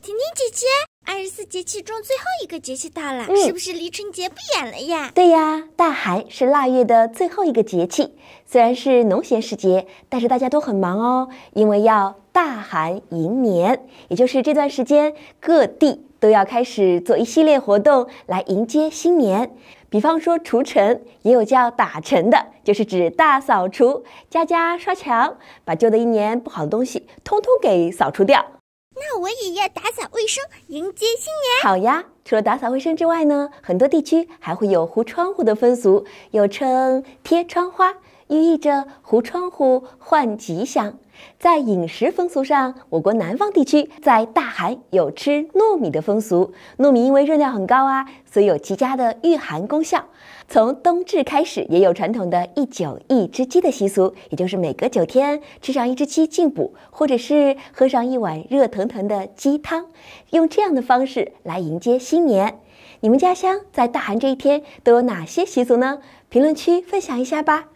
婷婷姐姐，二十四节气中最后一个节气到了，是不是离春节不远了呀？对呀，大寒是腊月的最后一个节气，虽然是农闲时节，但是大家都很忙哦，因为要大寒迎年，也就是这段时间，各地都要开始做一系列活动来迎接新年。比方说除尘，也有叫打尘的，就是指大扫除，家家刷墙，把旧的一年不好的东西通通给扫除掉。我也要打扫卫生，迎接新年。好呀，除了打扫卫生之外呢，很多地区还会有糊窗户的风俗，又称贴窗花。寓意着糊窗户换吉祥。在饮食风俗上，我国南方地区在大寒有吃糯米的风俗。糯米因为热量很高啊，所以有极佳的御寒功效。从冬至开始，也有传统的“一九一只鸡”的习俗，也就是每隔九天吃上一只鸡进补，或者是喝上一碗热腾腾的鸡汤，用这样的方式来迎接新年。你们家乡在大寒这一天都有哪些习俗呢？评论区分享一下吧。